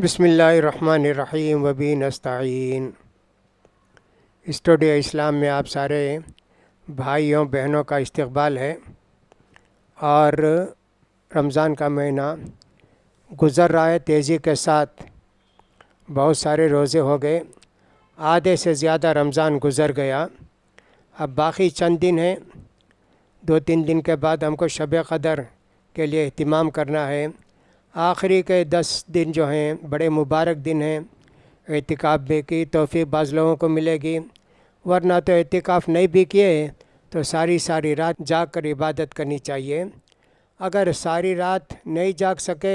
बसमीम वबीन नस्तीन स्टूडियो इस्लाम में आप सारे भाइयों बहनों का इस्तबाल है और रमज़ान का महीना गुज़र रहा है तेज़ी के साथ बहुत सारे रोज़े हो गए आधे से ज़्यादा रमज़ान गुज़र गया अब बाकी चंद दिन हैं दो तीन दिन के बाद हमको शब कदर के लिए अहतमाम करना है आखिरी के दस दिन जो हैं बड़े मुबारक दिन हैं एहतिकाफ़ भी की तोफ़ी बाज़ लोगों को मिलेगी वरना तो एहतिकाफ़ नहीं भी किए तो सारी सारी रात जाग कर इबादत करनी चाहिए अगर सारी रात नहीं जाग सके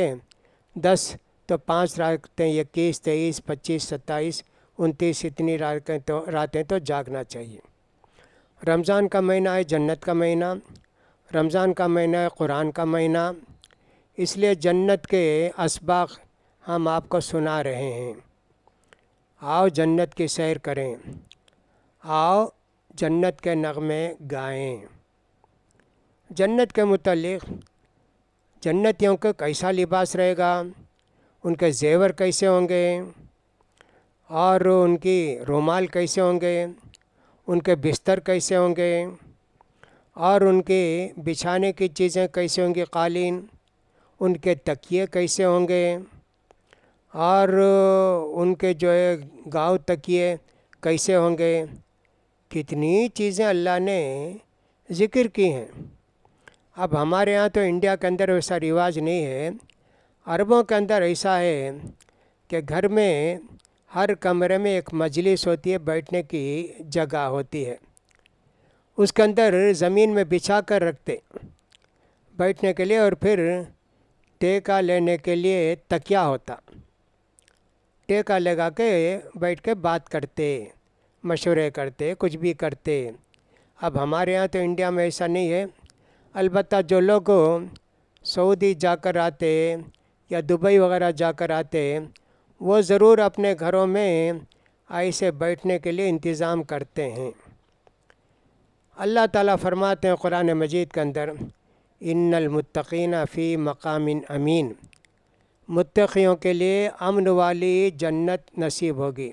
दस तो पाँच रातें इक्कीस तेईस पच्चीस सत्ताईस उनतीस इतनी रातें तो रातें तो जागना चाहिए रमज़ान का महीना है जन्नत का महीना रमज़ान का महीना है कुरान का महीना इसलिए जन्नत के इसबाक हम आपको सुना रहे हैं आओ जन्नत की सैर करें आओ जन्नत के नगमे गाएं जन्नत के मतलब जन्नतियों का कैसा लिबास रहेगा उनके जेवर कैसे होंगे और उनकी रोमाल कैसे होंगे उनके बिस्तर कैसे होंगे और उनके बिछाने की चीज़ें कैसे होंगी कालीन उनके तकिए कैसे होंगे और उनके जो है गाँव तकिए कैसे होंगे कितनी चीज़ें अल्लाह ने ज़िक्र की हैं अब हमारे यहाँ तो इंडिया के अंदर वैसा रिवाज नहीं है अरबों के अंदर ऐसा है कि घर में हर कमरे में एक मजलिस होती है बैठने की जगह होती है उसके अंदर ज़मीन में बिछा कर रखते बैठने के लिए और फिर टेका लेने के लिए तकिया होता टेका लगा के बैठ के बात करते मशवरे करते कुछ भी करते अब हमारे यहाँ तो इंडिया में ऐसा नहीं है अलबत् जो लोग सऊदी जाकर आते या दुबई वगैरह जाकर आते वो ज़रूर अपने घरों में ऐसे बैठने के लिए इंतज़ाम करते हैं अल्लाह ताला फरमाते हैं कुरान मजीद के अंदर इन्नलमतकीन फ़ी मकाम अमीन मुतक़ियों के लिए अमन वाली जन्नत नसीब होगी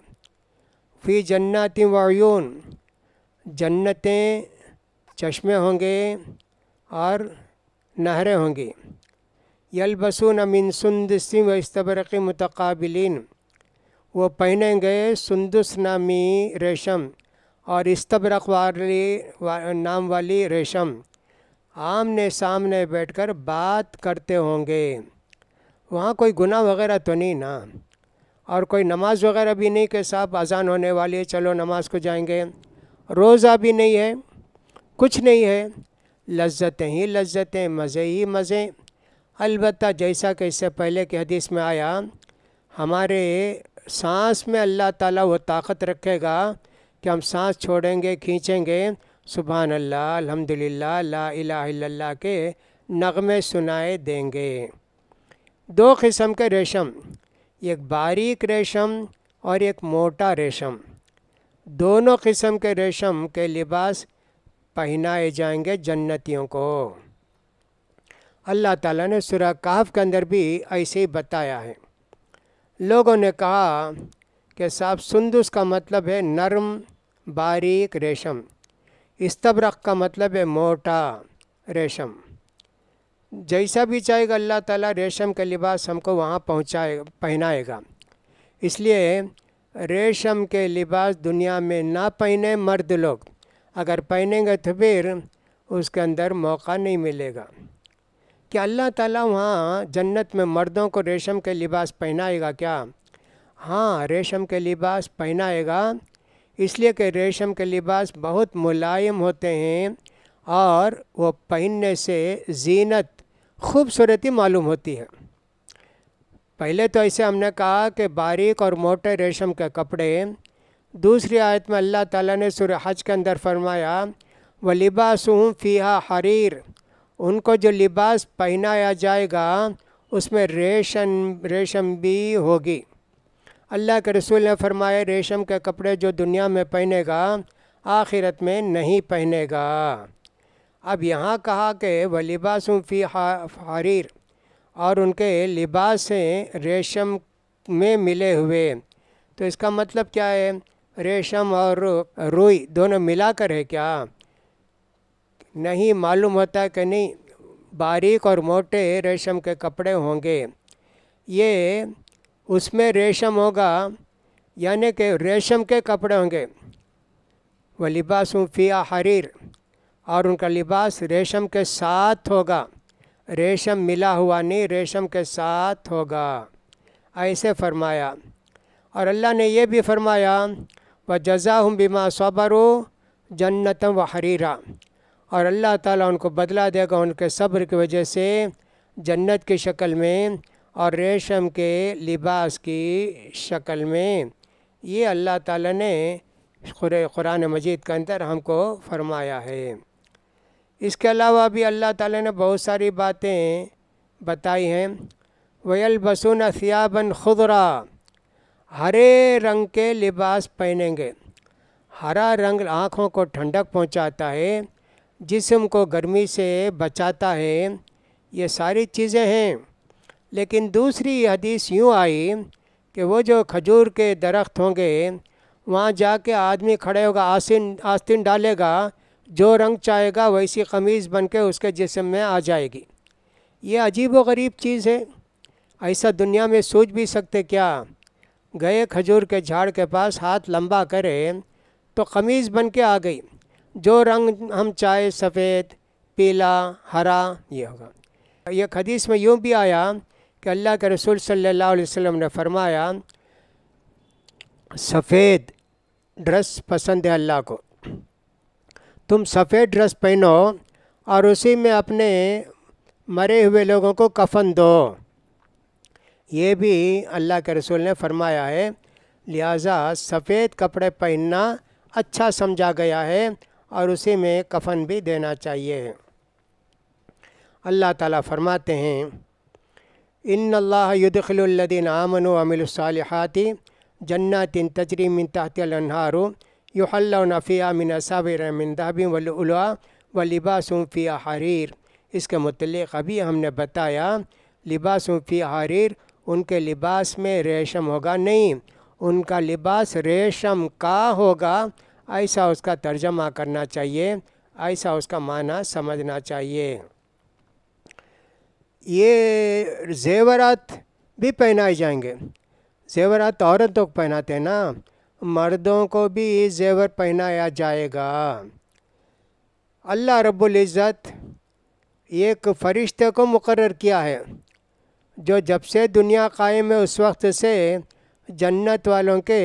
फ़ी जन्नत वायून जन्नतें चश्मे होंगे और नहरें होंगी यलबसून अमीन सुंदसी व इस्तबरक़ी मतकबिलीन वो पहनेंगे सुंदस नामी रेशम और इस्तबरक वाली वा, नाम वाली रेशम आमने सामने बैठकर बात करते होंगे वहाँ कोई गुनाह वगैरह तो नहीं ना और कोई नमाज वगैरह भी नहीं कि साहब अजान होने वाली है चलो नमाज को जाएंगे रोज़ा भी नहीं है कुछ नहीं है लज्जतें ही लज्जतें मज़े ही मज़े अलबत् जैसा कि इससे पहले के हदीस में आया हमारे सांस में अल्लाह ताला वो ताकत रखेगा कि हम सांस छोड़ेंगे खींचेंगे सुबहान अल्लाह अलहमदिल्ला ला इला के नगमे सुनाए देंगे दो किस्म के रेशम एक बारीक रेशम और एक मोटा रेशम दोनों किस्म के रेशम के लिबास पहनाए जाएंगे जन्नतियों को अल्लाह ताला ने सुरह काफ के अंदर भी ऐसे ही बताया है लोगों ने कहा कि साफ़ सुंदुस का मतलब है नरम बारीक रेशम इस्तबरक का मतलब है मोटा रेशम जैसा भी चाहेगा अल्लाह ताला रेशम का लिबास हमको वहाँ पहुँचाए पहनाएगा इसलिए रेशम के लिबास दुनिया में ना पहने मर्द लोग अगर पहनेंगे तो फिर उसके अंदर मौका नहीं मिलेगा कि अल्लाह ताला वहाँ जन्नत में मर्दों को रेशम के लिबास पहनाएगा क्या हाँ रेशम के लिबास पहनाएगा इसलिए कि रेशम के लिबास बहुत मुलायम होते हैं और वो पहनने से जीनत खूबसूरती मालूम होती है पहले तो ऐसे हमने कहा कि बारीक और मोटे रेशम के कपड़े दूसरी आयत में अल्लाह ताला ने सुर हज के अंदर फरमाया व लिबास फ़िया हरीर उनको जो लिबास पहनाया जाएगा उसमें रेशम रेशम भी होगी अल्लाह के रसूल ने फरमाए रेशम के कपड़े जो दुनिया में पहनेगा आखिरत में नहीं पहनेगा अब यहाँ कहा कि वलिबास फ़ी हारिर और उनके लिबास से रेशम में मिले हुए तो इसका मतलब क्या है रेशम और रुई दोनों मिलाकर है क्या नहीं मालूम होता कि नहीं बारीक और मोटे रेशम के कपड़े होंगे ये उसमें रेशम होगा यानी कि रेशम के कपड़े होंगे वह लिबास फ़िया हरीर और उनका लिबास रेशम के साथ होगा रेशम मिला हुआ नहीं रेशम के साथ होगा ऐसे फरमाया और अल्लाह ने यह भी फरमाया व जजा हम बीमा सब्रो जन्नतम व हरीरा और अल्लाह ताला उनको बदला देगा उनके सब्र की वजह से जन्नत की शक्ल में और रेशम के लिबास की शक्ल में ये अल्लाह ताला ने कुरान मजीद के अंदर हमको फरमाया है इसके अलावा भी अल्लाह ताला ने बहुत सारी बातें बताई हैं वयल बसुन सियाबन खुदरा हरे रंग के लिबास पहनेंगे हरा रंग आँखों को ठंडक पहुँचाता है जिसम को गर्मी से बचाता है ये सारी चीज़ें हैं लेकिन दूसरी हदीस यूँ आई कि वो जो खजूर के दरख्त होंगे वहाँ जाके आदमी खड़े होगा आसिन आस्तीन डालेगा जो रंग चाहेगा वैसी कमीज़ बन के उसके जिसम में आ जाएगी ये अजीब व गरीब चीज़ है ऐसा दुनिया में सोच भी सकते क्या गए खजूर के झाड़ के पास हाथ लंबा करे तो कमीज़ बन के आ गई जो रंग हम चाहे सफ़ेद पीला हरा ये होगा ये हदीस में यूँ भी आया कि अल्लाह के रसूल सल्लल्लाहु अलैहि वसल्लम ने फरमाया सफ़ेद ड्रेस पसंद है अल्लाह को तुम सफ़ेद ड्रेस पहनो और उसी में अपने मरे हुए लोगों को कफन दो ये भी अल्लाह के रसूल ने फरमाया है लिहाजा सफ़ेद कपड़े पहनना अच्छा समझा गया है और उसी में कफन भी देना चाहिए अल्लाह ताला फरमाते हैं इन अल्लादीन आमन अमिलसालहती जन्नात तजरी मिन तहतहारो युहल्लाफ़िया मिन साबिर मिन दहबी वलुआ व लिबासफ़िया हरीर इसके मतलब अभी हमने बताया लिबासफ़िया हरीर उनके लिबास में रेशम होगा नहीं उनका लिबास रेशम का होगा ऐसा उसका तर्जमा करना चाहिए ऐसा उसका माना समझना चाहिए ये जेवरात भी पहनाए जाएंगे जेवरात औरतों को पहनाते हैं ना मर्दों को भी जेवर पहनाया जाएगा अल्लाह रब्बुल इज़्ज़त एक फ़रिश्ते को मुकर किया है जो जब से दुनिया कायम है उस वक्त से जन्नत वालों के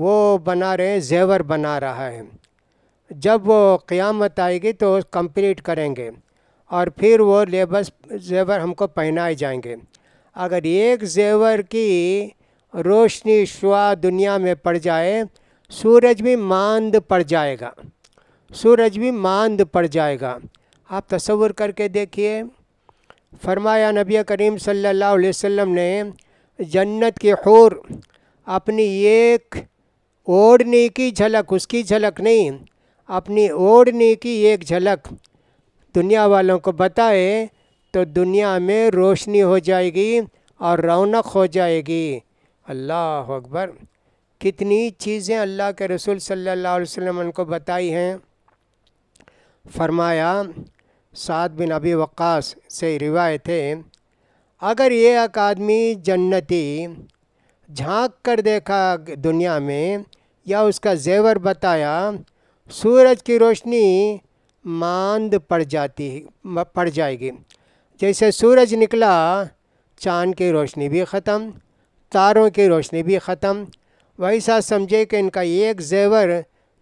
वो बना रहे जेवर बना रहा है जब वो क़यामत आएगी तो कंप्लीट करेंगे और फिर वो लेबस जेवर हमको पहनाए जाएंगे अगर एक जेवर की रोशनी शुआ दुनिया में पड़ जाए सूरज भी मांद पड़ जाएगा सूरज भी मांद पड़ जाएगा आप तस्वुर करके देखिए फरमाया नबी करीम सल्लल्लाहु अलैहि वसल्लम ने जन्नत की हूर अपनी एक ओढ़ने की झलक उसकी झलक नहीं अपनी ओढ़ने की एक झलक दुनिया वालों को बताए तो दुनिया में रोशनी हो जाएगी और रौनक हो जाएगी अल्लाह अकबर कितनी चीज़ें अल्लाह के रसूल सल्लल्लाहु अलैहि वसल्लम उनको बताई हैं फरमाया साद बिन अबी वक्स से रिवायत है अगर ये एक आदमी जन्नती झांक कर देखा दुनिया में या उसका जेवर बताया सूरज की रोशनी मांद पड़ जाती है पड़ जाएगी जैसे सूरज निकला चाँद की रोशनी भी ख़त्म तारों की रोशनी भी ख़त्म वैसा समझे कि इनका एक जेवर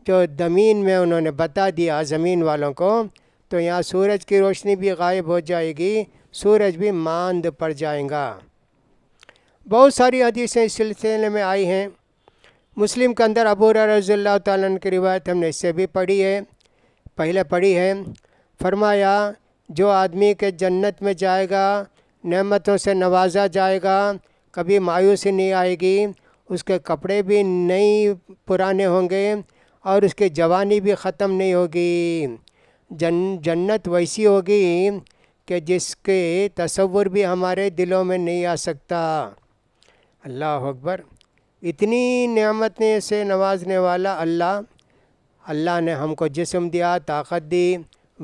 जो ज़मीन में उन्होंने बता दिया ज़मीन वालों को तो यहाँ सूरज की रोशनी भी गायब हो जाएगी सूरज भी मांद पड़ जाएगा बहुत सारी हदीसें इस सिलसिले में आई हैं मुस्लिम के अंदर अबू रज़ी तन की रिवायत हमने इससे भी पढ़ी है पहले पढ़ी है फरमाया जो आदमी के जन्नत में जाएगा नेमतों से नवाजा जाएगा कभी मायूसी नहीं आएगी उसके कपड़े भी नई पुराने होंगे और उसकी जवानी भी ख़त्म नहीं होगी जन जन्नत वैसी होगी कि जिसके तस्वुर भी हमारे दिलों में नहीं आ सकता अल्लाह अकबर इतनी नियामतें से नवाजने वाला अल्लाह अल्लाह ने हमको जिसम दिया ताकत दी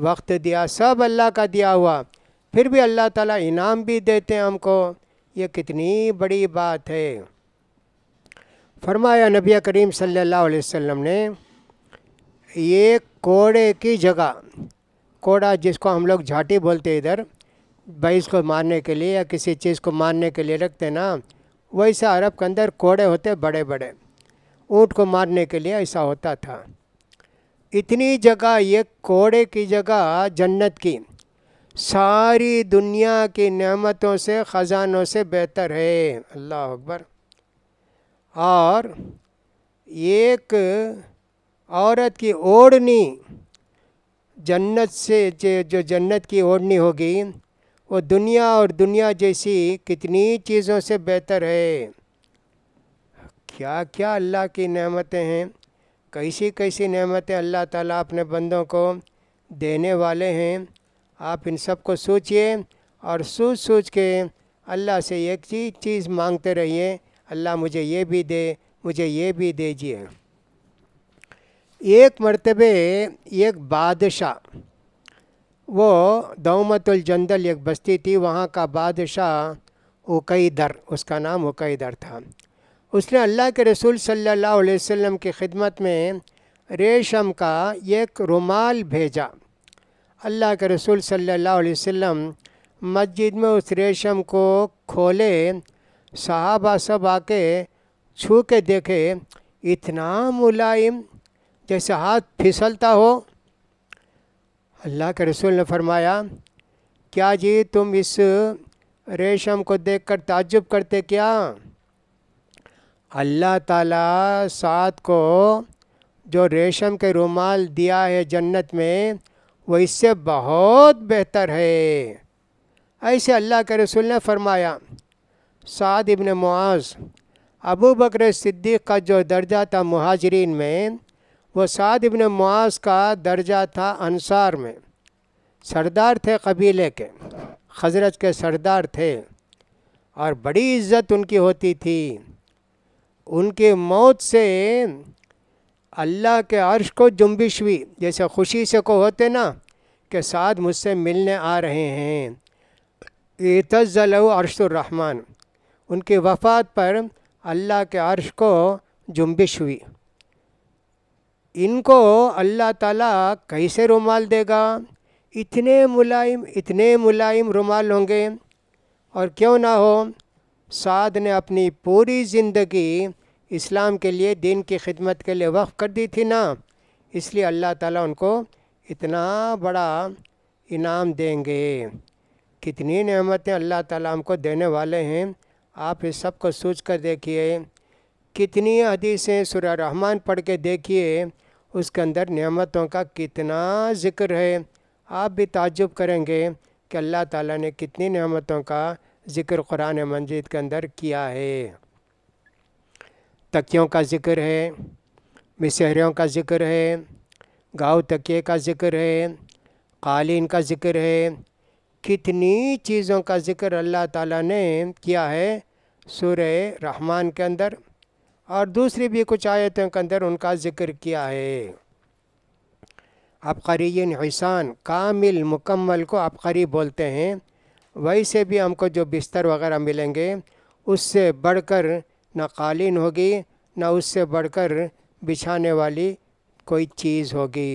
वक्त दिया सब अल्लाह का दिया हुआ फिर भी अल्लाह ताला इनाम भी देते हैं हमको ये कितनी बड़ी बात है फरमाया नबी करीम सल्लल्लाहु अलैहि वसल्लम ने ये कोड़े की जगह कोड़ा जिसको हम लोग झाटी बोलते हैं इधर बैस को मारने के लिए या किसी चीज़ को मारने के लिए रखते ना वैसा अरब के अंदर कोड़े होते बड़े बड़े ऊँट को मारने के लिए ऐसा होता था इतनी जगह ये कोड़े की जगह जन्नत की सारी दुनिया की नमतों से ख़जानों से बेहतर है अल्लाह अकबर और एक औरत की ओढ़नी जन्नत से जो जन्नत की ओढ़नी होगी वो दुनिया और दुनिया जैसी कितनी चीज़ों से बेहतर है क्या क्या अल्लाह की नमतें हैं कैसी कैसी नेमतें अल्लाह ताला अपने बंदों को देने वाले हैं आप इन सब को सोचिए और सोच सोच के अल्लाह से एक ही चीज़ मांगते रहिए अल्लाह मुझे ये भी दे मुझे ये भी दीजिए एक मरतबे एक बादशाह वो दौमतुल जंदल एक बस्ती थी वहाँ का बादशाह उकई दर उसका नाम उकई दर था उसने अल्लाह के रसूल सल्लल्लाहु अलैहि वसल्लम की खिदमत में रेशम का एक रुमाल भेजा अल्लाह के रसूल सल्लल्लाहु अलैहि वसल्लम मस्जिद में उस रेशम को खोले साहबा सब आके छू के देखे इतना मुलायम जैसे हाथ फिसलता हो अल्लाह के रसूल ने फरमाया क्या जी तुम इस रेशम को देखकर ताज्जुब करते क्या अल्लाह ताला सात को जो रेशम के रुमाल दिया है जन्नत में वो इससे बहुत बेहतर है ऐसे अल्लाह के रसूल ने फरमाया साद इबन मुआज़ अबू बकर सिद्दीक़ का जो दर्जा था महाजरीन में वो साद इबन मुआज़ का दर्जा था अनसार में सरदार थे कबीले के हजरत के सरदार थे और बड़ी इज़्ज़त उनकी होती थी उनके मौत से अल्लाह के अर्श को जुम्बिश हुई जैसे खुशी से को होते ना के साथ मुझसे मिलने आ रहे हैं एतजल अरशुररहमान उनकी वफात पर अल्लाह के अर्श को जुम्बिश हुई इनको अल्लाह ताला कैसे रुमाल देगा इतने मुलायम इतने मुलायम रुमाल होंगे और क्यों ना हो साद ने अपनी पूरी ज़िंदगी इस्लाम के लिए दीन की खिदमत के लिए वक्फ़ कर दी थी ना इसलिए अल्लाह ताला उनको इतना बड़ा इनाम देंगे कितनी नेमतें अल्लाह ताला हमको देने वाले हैं आप इस सब को सोच कर देखिए कितनी हदीसें सुर रहमान पढ़ के देखिए उसके अंदर नेमतों का कितना ज़िक्र है आप भी ताजुब करेंगे कि अल्लाह ताला ने कितनी नेमतों का ज़िक्र क़ुरान मंजिद के अंदर किया है तकियों का ज़िक्र है मिसहरों का ज़िक्र है गाँव तकिए का ज़िक्र है कालीन का ज़िक्र है कितनी चीज़ों का ज़िक्र अल्लाह ताला ने किया है सूर रहमान के अंदर और दूसरी भी कुछ आयतों के अंदर उनका ज़िक्र किया है आबकारी इंसान कामिल मुकम्मल को आबकारी बोलते हैं वैसे भी हमको जो बिस्तर वगैरह मिलेंगे उससे बढ़कर ना कालीन होगी ना उससे बढ़कर बिछाने वाली कोई चीज़ होगी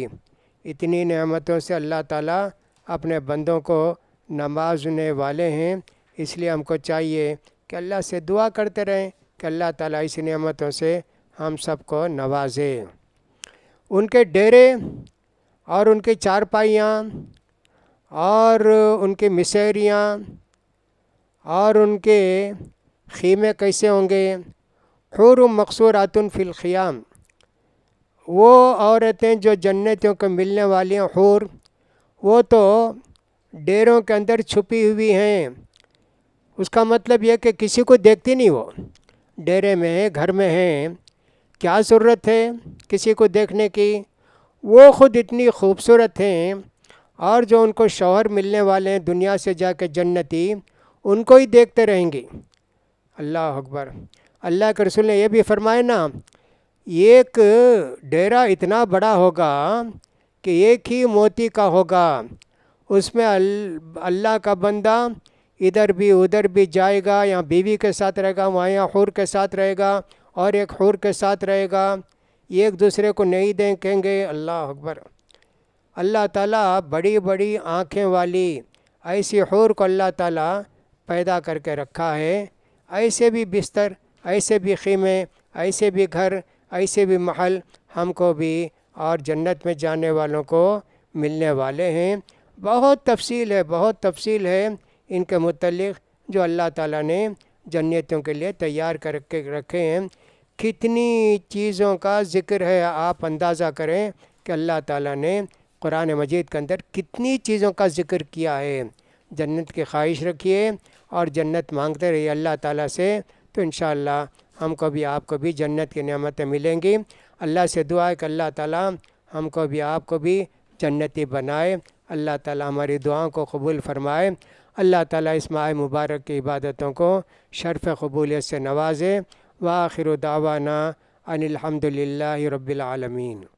इतनी नेमतों से अल्लाह ताला अपने बंदों को नमाजने वाले हैं इसलिए हमको चाहिए कि अल्लाह से दुआ करते रहें कि अल्लाह ताला इस नेमतों से हम सबको नवाजे उनके डेरे और उनकी चारपाइयाँ और उनके मिसरियाँ और उनके ख़ीमे कैसे होंगे हर मकसूरातन फ़िलख़ियाम वो औरतें जो जन्नतों को मिलने वाली हैं हूर वो तो डेरों के अंदर छुपी हुई हैं उसका मतलब यह कि किसी को देखती नहीं वो डेरे में है घर में है क्या ज़रूरत है किसी को देखने की वो ख़ुद इतनी खूबसूरत हैं और जो उनको शौहर मिलने वाले हैं दुनिया से जाके जन्नती उनको ही देखते रहेंगी अल्लाह अकबर अल्लाह के रसूल ने यह भी फरमाया ना एक डेरा इतना बड़ा होगा कि एक ही मोती का होगा उसमें अल्लाह का बंदा इधर भी उधर भी जाएगा या बीवी के साथ रहेगा वहाँ यहाँ हूर के साथ रहेगा और एक हूर के साथ रहेगा एक दूसरे को नहीं दें कहेंगे अल्लाह अकबर अल्लाह ताला बड़ी बड़ी आँखें वाली ऐसी हूर को अल्लाह ताला पैदा करके रखा है ऐसे भी बिस्तर ऐसे भी ख़ीमे ऐसे भी घर ऐसे भी महल हमको भी और जन्नत में जाने वालों को मिलने वाले हैं बहुत तफसील है बहुत तफसील है इनके मतलब जो अल्लाह ताला ने जन्नतों के लिए तैयार करके रखे हैं कितनी चीज़ों का ज़िक्र है आप अंदाज़ा करें कि अल्लाह ताला ने कुरान मजीद के अंदर कितनी चीज़ों का जिक्र किया है जन्नत की ख्वाहिश रखिए और जन्नत मांगते रहिए अल्लाह ताला से तो इन हमको भी आपको भी जन्नत की नियामतें मिलेंगी अल्लाह से दुआ है कि अल्लाह ताला हमको भी आपको भी जन्नती बनाए अल्लाह ताला हमारी दुआओं को कबूल फ़रमाए अल्लाह ताला इस माह मुबारक की इबादतों को शरफ़ कबूलियत से नवाजे व आखिर दावाना अनिलहमदिल्ला रबालमीन